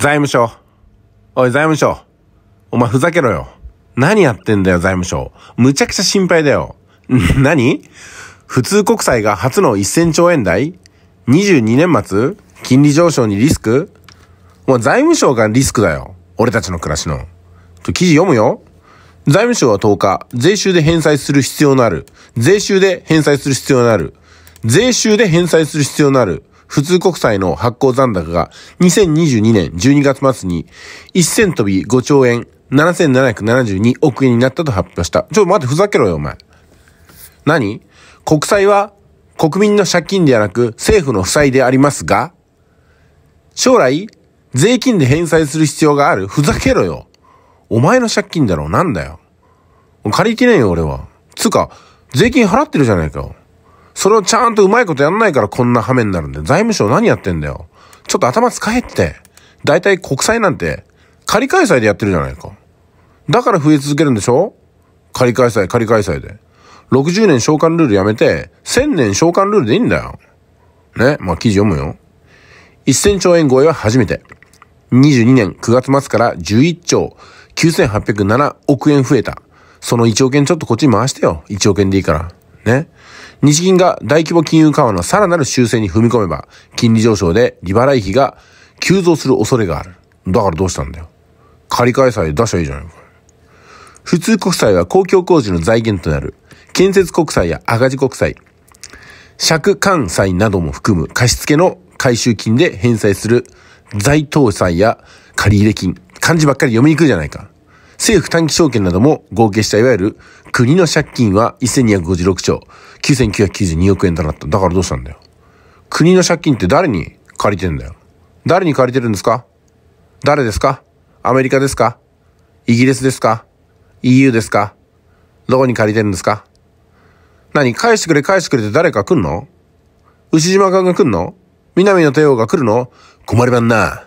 財務省。おい、財務省。お前ふざけろよ。何やってんだよ、財務省。むちゃくちゃ心配だよ。何普通国債が初の1000兆円台 ?22 年末金利上昇にリスクもう財務省がリスクだよ。俺たちの暮らしの。と記事読むよ。財務省は10日、税収で返済する必要のある。税収で返済する必要のある。税収で返済する必要のある。普通国債の発行残高が2022年12月末に1000飛び5兆円7772億円になったと発表した。ちょ、待って、ふざけろよ、お前。何国債は国民の借金ではなく政府の負債でありますが、将来、税金で返済する必要があるふざけろよ。お前の借金だろ、なんだよ。借りてねえよ、俺は。つうか、税金払ってるじゃないかよ。それをちゃんとうまいことやんないからこんなハメになるんで、財務省何やってんだよ。ちょっと頭使えって。大体国債なんて、仮開催でやってるじゃないか。だから増え続けるんでしょ仮開催、仮開催で。60年償還ルールやめて、1000年償還ルールでいいんだよ。ね、まあ記事読むよ。1000兆円超えは初めて。22年9月末から11兆9807億円増えた。その1億円ちょっとこっちに回してよ。1億円でいいから。ね。日銀が大規模金融緩和のさらなる修正に踏み込めば、金利上昇で利払い費が急増する恐れがある。だからどうしたんだよ。借り換え債出しゃいいじゃないか。普通国債は公共工事の財源となる、建設国債や赤字国債、借換債なども含む貸付の回収金で返済する財投債や借入金。漢字ばっかり読みにくいじゃないか。政府短期証券なども合計したいわゆる国の借金は1256兆9992億円だなた。だからどうしたんだよ。国の借金って誰に借りてんだよ。誰に借りてるんですか誰ですかアメリカですかイギリスですか ?EU ですかどこに借りてるんですか何返してくれ返してくれて誰か来んの牛島君が来んの南の帝王が来るの困りまんな。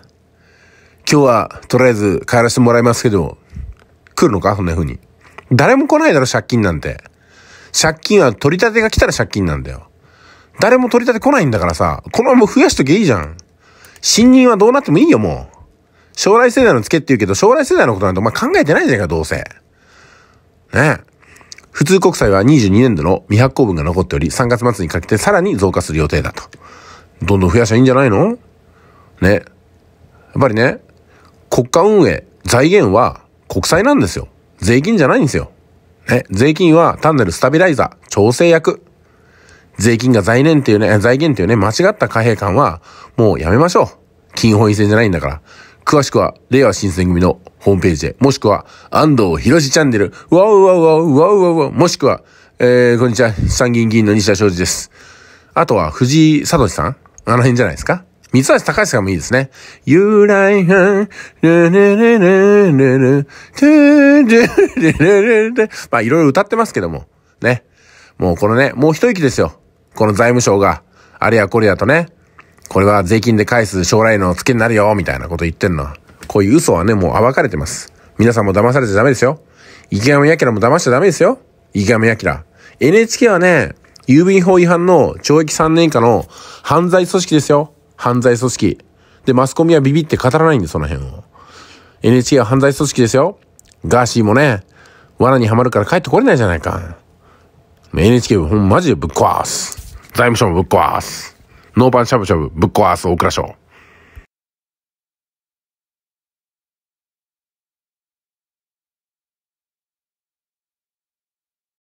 今日はとりあえず帰らせてもらいますけど、来るのかそんな風に。誰も来ないだろ、借金なんて。借金は取り立てが来たら借金なんだよ。誰も取り立て来ないんだからさ、このまま増やしとけいいじゃん。新任はどうなってもいいよ、もう。将来世代のつけって言うけど、将来世代のことなんてお前考えてないじゃなか、どうせ。ねえ。普通国債は22年度の未発行分が残っており、3月末にかけてさらに増加する予定だと。どんどん増やしゃいいんじゃないのね。やっぱりね、国家運営、財源は国債なんですよ。税金じゃないんですよ。ね、税金は単なるスタビライザー、調整役。税金が財源っていうね、財源っていうね、間違った貨幣感は、もうやめましょう。金本位制じゃないんだから。詳しくは、令和新選組のホームページで、もしくは、安藤博士チャンネル、わうわうわうわうわうわ、もしくは、えー、こんにちは、参議院議員の西田昌司です。あとは、藤井聡さんあの辺じゃないですか三橋隆さんもいいですね。You like her, ルルルルルル、トルルルルまあいろいろ歌ってますけども。ね。もうこのね、もう一息ですよ。この財務省が、あれやこれやとね、これは税金で返す将来の付けになるよ、みたいなこと言ってんのは。こういう嘘はね、もう暴かれてます。皆さんも騙されちゃダメですよ。池上彰も騙しちゃダメですよ。池上彰。NHK はね、郵便法違反の懲役3年以下の犯罪組織ですよ。犯罪組織。で、マスコミはビビって語らないんで、その辺を。NHK は犯罪組織ですよ。ガーシーもね、罠にはまるから帰ってこれないじゃないか。NHK はほんまじでぶっ壊す。財務省もぶっ壊す。ノーパンしゃぶしゃぶぶっ壊す大蔵省。